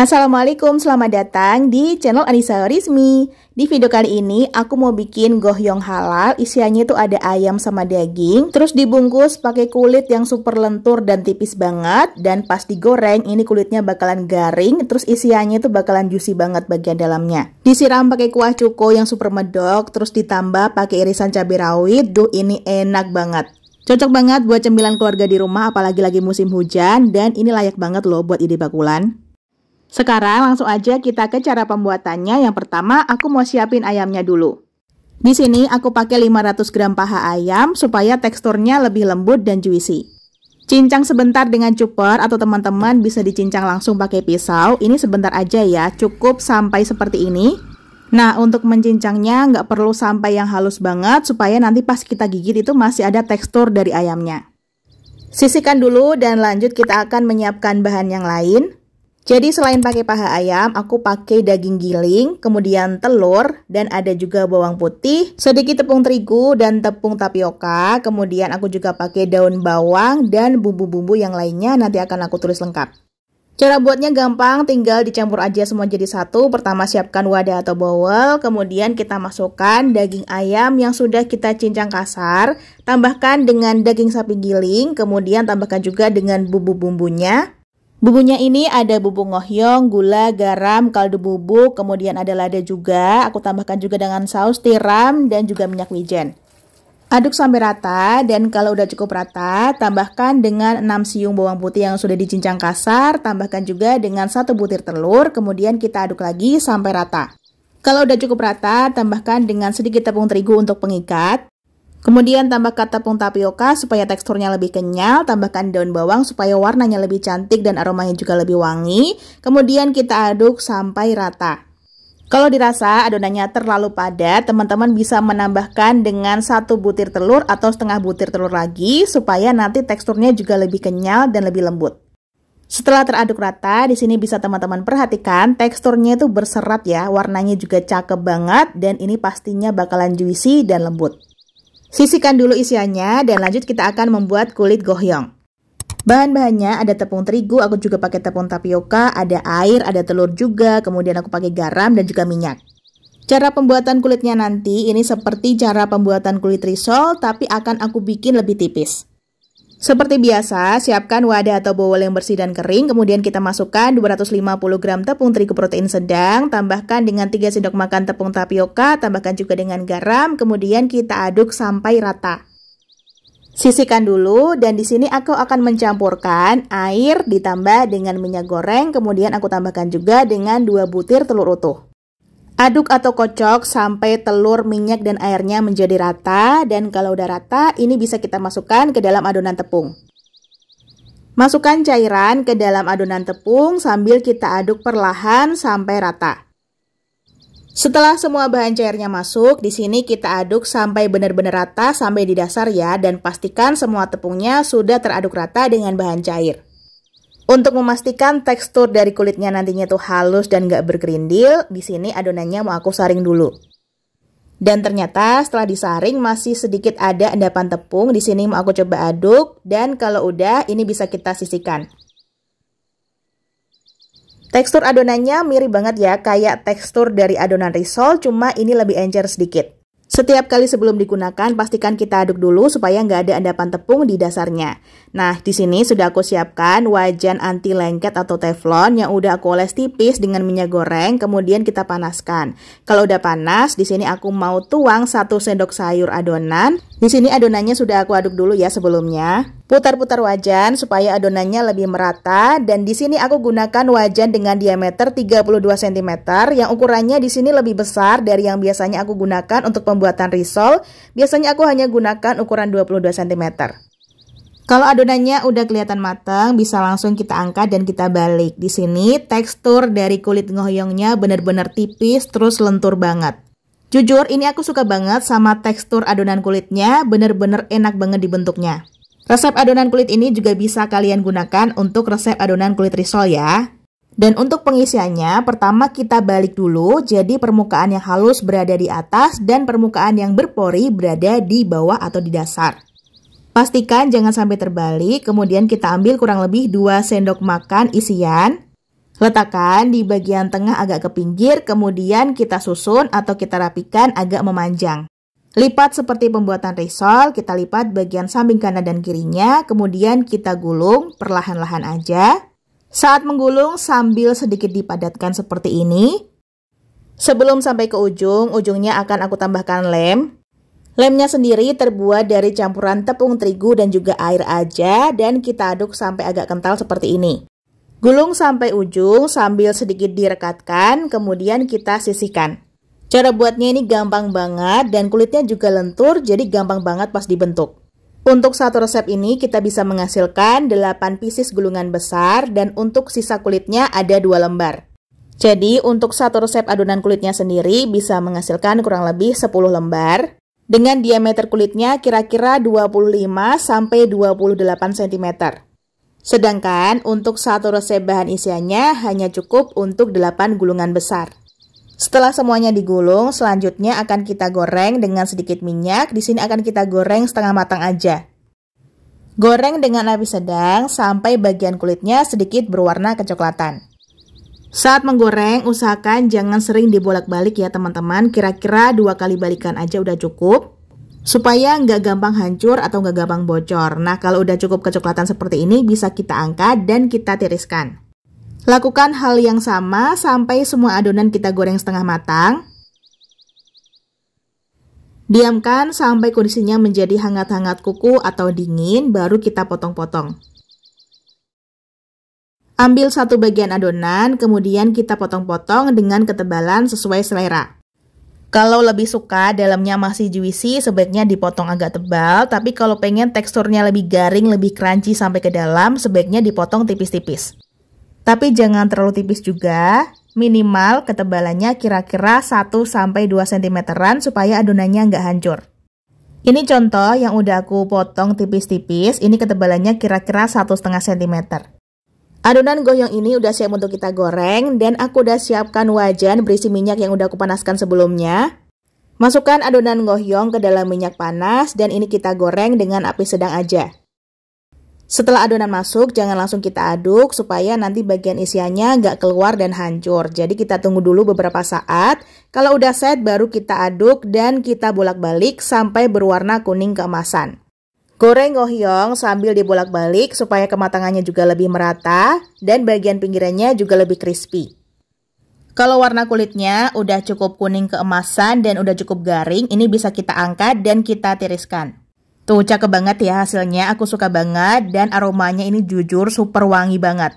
Assalamualaikum, selamat datang di channel Anissa Rizmi. Di video kali ini aku mau bikin gohyong halal, isiannya itu ada ayam sama daging, terus dibungkus pakai kulit yang super lentur dan tipis banget, dan pas digoreng ini kulitnya bakalan garing, terus isiannya itu bakalan juicy banget bagian dalamnya. Disiram pakai kuah cuko yang super medok, terus ditambah pakai irisan cabai rawit, duh ini enak banget. Cocok banget buat cemilan keluarga di rumah apalagi lagi musim hujan dan ini layak banget loh buat ide bakulan. Sekarang langsung aja kita ke cara pembuatannya. Yang pertama, aku mau siapin ayamnya dulu. Di sini aku pakai 500 gram paha ayam supaya teksturnya lebih lembut dan juicy. Cincang sebentar dengan cuper atau teman-teman bisa dicincang langsung pakai pisau. Ini sebentar aja ya, cukup sampai seperti ini. Nah, untuk mencincangnya nggak perlu sampai yang halus banget supaya nanti pas kita gigit itu masih ada tekstur dari ayamnya. Sisihkan dulu dan lanjut kita akan menyiapkan bahan yang lain. Jadi selain pakai paha ayam, aku pakai daging giling, kemudian telur, dan ada juga bawang putih, sedikit tepung terigu dan tepung tapioka, kemudian aku juga pakai daun bawang dan bumbu-bumbu yang lainnya nanti akan aku tulis lengkap. Cara buatnya gampang, tinggal dicampur aja semua jadi satu. Pertama siapkan wadah atau bowl, kemudian kita masukkan daging ayam yang sudah kita cincang kasar, tambahkan dengan daging sapi giling, kemudian tambahkan juga dengan bumbu-bumbunya. Bumbunya ini ada bumbu ngohyong, gula, garam, kaldu bubuk, kemudian ada lada juga. Aku tambahkan juga dengan saus tiram dan juga minyak wijen. Aduk sampai rata dan kalau udah cukup rata, tambahkan dengan 6 siung bawang putih yang sudah dicincang kasar, tambahkan juga dengan satu butir telur, kemudian kita aduk lagi sampai rata. Kalau udah cukup rata, tambahkan dengan sedikit tepung terigu untuk pengikat. Kemudian tambahkan tepung tapioka supaya teksturnya lebih kenyal, tambahkan daun bawang supaya warnanya lebih cantik dan aromanya juga lebih wangi. Kemudian kita aduk sampai rata. Kalau dirasa adonannya terlalu padat, teman-teman bisa menambahkan dengan satu butir telur atau setengah butir telur lagi supaya nanti teksturnya juga lebih kenyal dan lebih lembut. Setelah teraduk rata, di sini bisa teman-teman perhatikan teksturnya itu berserat ya, warnanya juga cakep banget dan ini pastinya bakalan juicy dan lembut. Sisihkan dulu isiannya dan lanjut kita akan membuat kulit gohyong. Bahan-bahannya ada tepung terigu, aku juga pakai tepung tapioka, ada air, ada telur juga, kemudian aku pakai garam dan juga minyak. Cara pembuatan kulitnya nanti ini seperti cara pembuatan kulit risol tapi akan aku bikin lebih tipis. Seperti biasa, siapkan wadah atau bowl yang bersih dan kering, kemudian kita masukkan 250 gram tepung terigu protein sedang, tambahkan dengan 3 sendok makan tepung tapioka, tambahkan juga dengan garam, kemudian kita aduk sampai rata. Sisihkan dulu dan di sini aku akan mencampurkan air ditambah dengan minyak goreng, kemudian aku tambahkan juga dengan 2 butir telur utuh. Aduk atau kocok sampai telur, minyak, dan airnya menjadi rata dan kalau udah rata ini bisa kita masukkan ke dalam adonan tepung. Masukkan cairan ke dalam adonan tepung sambil kita aduk perlahan sampai rata. Setelah semua bahan cairnya masuk, di sini kita aduk sampai benar-benar rata sampai di dasar ya dan pastikan semua tepungnya sudah teraduk rata dengan bahan cair. Untuk memastikan tekstur dari kulitnya nantinya tuh halus dan gak berkerindil, di sini adonannya mau aku saring dulu. Dan ternyata setelah disaring masih sedikit ada endapan tepung. Di sini mau aku coba aduk dan kalau udah ini bisa kita sisihkan. Tekstur adonannya mirip banget ya kayak tekstur dari adonan risol cuma ini lebih encer sedikit. Setiap kali sebelum digunakan, pastikan kita aduk dulu supaya nggak ada endapan tepung di dasarnya. Nah, di sini sudah aku siapkan wajan anti lengket atau teflon yang udah aku oles tipis dengan minyak goreng, kemudian kita panaskan. Kalau udah panas, di sini aku mau tuang satu sendok sayur adonan. Di sini adonannya sudah aku aduk dulu ya sebelumnya. Putar-putar wajan supaya adonannya lebih merata dan di sini aku gunakan wajan dengan diameter 32 cm yang ukurannya di sini lebih besar dari yang biasanya aku gunakan untuk pembuatan pembuatan risol, biasanya aku hanya gunakan ukuran 22 cm. Kalau adonannya udah kelihatan matang, bisa langsung kita angkat dan kita balik. Di sini tekstur dari kulit ngoyongnya benar-benar tipis terus lentur banget. Jujur, ini aku suka banget sama tekstur adonan kulitnya, benar-benar enak banget dibentuknya. Resep adonan kulit ini juga bisa kalian gunakan untuk resep adonan kulit risol ya. Dan untuk pengisiannya, pertama kita balik dulu, jadi permukaan yang halus berada di atas dan permukaan yang berpori berada di bawah atau di dasar. Pastikan jangan sampai terbalik, kemudian kita ambil kurang lebih 2 sendok makan isian. Letakkan di bagian tengah agak ke pinggir, kemudian kita susun atau kita rapikan agak memanjang. Lipat seperti pembuatan risol, kita lipat bagian samping kanan dan kirinya, kemudian kita gulung perlahan-lahan aja. Saat menggulung sambil sedikit dipadatkan seperti ini. Sebelum sampai ke ujung, ujungnya akan aku tambahkan lem. Lemnya sendiri terbuat dari campuran tepung terigu dan juga air aja dan kita aduk sampai agak kental seperti ini. Gulung sampai ujung sambil sedikit direkatkan, kemudian kita sisihkan. Cara buatnya ini gampang banget dan kulitnya juga lentur jadi gampang banget pas dibentuk. Untuk satu resep ini kita bisa menghasilkan 8 pieces gulungan besar dan untuk sisa kulitnya ada 2 lembar. Jadi untuk satu resep adonan kulitnya sendiri bisa menghasilkan kurang lebih 10 lembar dengan diameter kulitnya kira-kira 25 sampai 28 cm. Sedangkan untuk satu resep bahan isiannya hanya cukup untuk 8 gulungan besar. Setelah semuanya digulung, selanjutnya akan kita goreng dengan sedikit minyak. Di sini akan kita goreng setengah matang aja. Goreng dengan api sedang sampai bagian kulitnya sedikit berwarna kecoklatan. Saat menggoreng, usahakan jangan sering dibolak-balik ya teman-teman. Kira-kira dua kali balikan aja udah cukup. Supaya nggak gampang hancur atau nggak gampang bocor. Nah, kalau udah cukup kecoklatan seperti ini, bisa kita angkat dan kita tiriskan. Lakukan hal yang sama sampai semua adonan kita goreng setengah matang. Diamkan sampai kondisinya menjadi hangat-hangat kuku atau dingin, baru kita potong-potong. Ambil satu bagian adonan, kemudian kita potong-potong dengan ketebalan sesuai selera. Kalau lebih suka dalamnya masih juicy, sebaiknya dipotong agak tebal, tapi kalau pengen teksturnya lebih garing, lebih crunchy sampai ke dalam, sebaiknya dipotong tipis-tipis. Tapi jangan terlalu tipis juga, minimal ketebalannya kira-kira 1-2 cm-an supaya adonannya nggak hancur. Ini contoh yang udah aku potong tipis-tipis, ini ketebalannya kira-kira 1,5 cm. Adonan goyong ini udah siap untuk kita goreng dan aku udah siapkan wajan berisi minyak yang udah aku panaskan sebelumnya. Masukkan adonan goyong ke dalam minyak panas dan ini kita goreng dengan api sedang aja. Setelah adonan masuk, jangan langsung kita aduk supaya nanti bagian isiannya nggak keluar dan hancur. Jadi kita tunggu dulu beberapa saat. Kalau udah set, baru kita aduk dan kita bolak-balik sampai berwarna kuning keemasan. Goreng gohyong sambil dibolak-balik supaya kematangannya juga lebih merata dan bagian pinggirannya juga lebih crispy. Kalau warna kulitnya udah cukup kuning keemasan dan udah cukup garing, ini bisa kita angkat dan kita tiriskan. Tuh cakep banget ya hasilnya, aku suka banget dan aromanya ini jujur super wangi banget.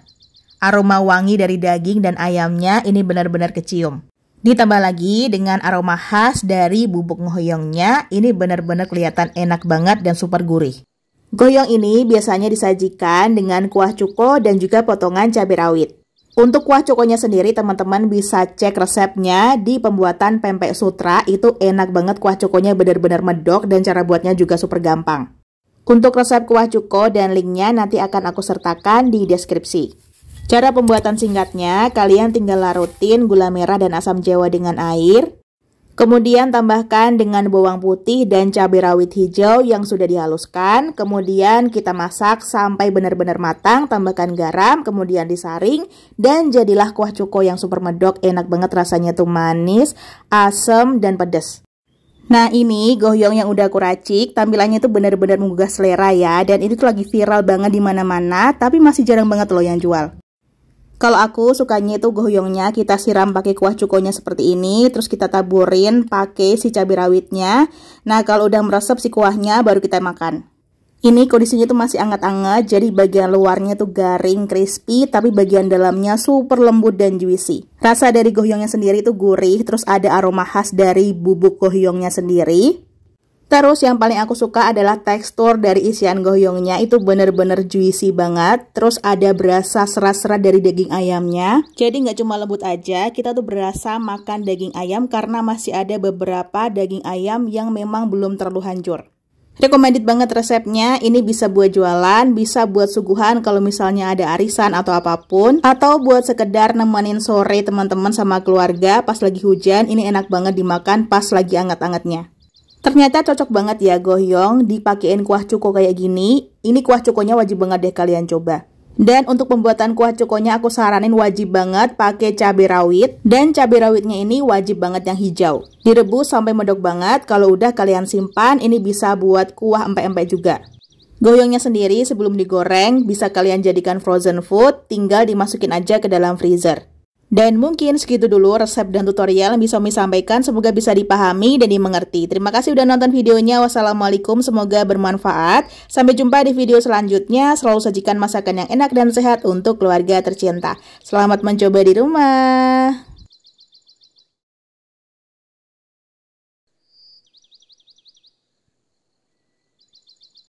Aroma wangi dari daging dan ayamnya ini benar-benar kecium. Ditambah lagi dengan aroma khas dari bubuk ngoyongnya, ini benar-benar kelihatan enak banget dan super gurih. Goyong ini biasanya disajikan dengan kuah cuko dan juga potongan cabai rawit. Untuk kuah cokonya sendiri teman-teman bisa cek resepnya di pembuatan pempek sutra itu enak banget kuah cokonya benar-benar medok dan cara buatnya juga super gampang. Untuk resep kuah cuko dan linknya nanti akan aku sertakan di deskripsi. Cara pembuatan singkatnya, kalian tinggal larutin gula merah dan asam jawa dengan air, Kemudian tambahkan dengan bawang putih dan cabai rawit hijau yang sudah dihaluskan. Kemudian kita masak sampai benar-benar matang, tambahkan garam, kemudian disaring. Dan jadilah kuah cuko yang super medok, enak banget rasanya tuh manis, asem, dan pedas. Nah ini gohyong yang udah aku racik, tampilannya tuh benar-benar menggugah selera ya. Dan ini tuh lagi viral banget di mana-mana, tapi masih jarang banget loh yang jual. Kalau aku sukanya itu gohyongnya kita siram pakai kuah cukonya seperti ini, terus kita taburin pakai si cabai rawitnya. Nah, kalau udah meresap si kuahnya baru kita makan. Ini kondisinya tuh masih anget-anget, jadi bagian luarnya tuh garing, crispy, tapi bagian dalamnya super lembut dan juicy. Rasa dari gohyongnya sendiri tuh gurih, terus ada aroma khas dari bubuk gohyongnya sendiri. Terus yang paling aku suka adalah tekstur dari isian goyongnya itu bener-bener juicy banget. Terus ada berasa serat-serat dari daging ayamnya. Jadi nggak cuma lembut aja, kita tuh berasa makan daging ayam karena masih ada beberapa daging ayam yang memang belum terlalu hancur. Recommended banget resepnya, ini bisa buat jualan, bisa buat suguhan kalau misalnya ada arisan atau apapun Atau buat sekedar nemenin sore teman-teman sama keluarga pas lagi hujan, ini enak banget dimakan pas lagi anget-angetnya Ternyata cocok banget ya gohyong dipakein kuah cuko kayak gini. Ini kuah cukonya wajib banget deh kalian coba. Dan untuk pembuatan kuah cukonya aku saranin wajib banget pakai cabai rawit dan cabai rawitnya ini wajib banget yang hijau. Direbus sampai medok banget. Kalau udah kalian simpan ini bisa buat kuah empek-empek juga. Goyongnya sendiri sebelum digoreng bisa kalian jadikan frozen food, tinggal dimasukin aja ke dalam freezer. Dan mungkin segitu dulu resep dan tutorial yang bisa Umi sampaikan. Semoga bisa dipahami dan dimengerti. Terima kasih sudah nonton videonya. Wassalamualaikum. Semoga bermanfaat. Sampai jumpa di video selanjutnya. Selalu sajikan masakan yang enak dan sehat untuk keluarga tercinta. Selamat mencoba di rumah.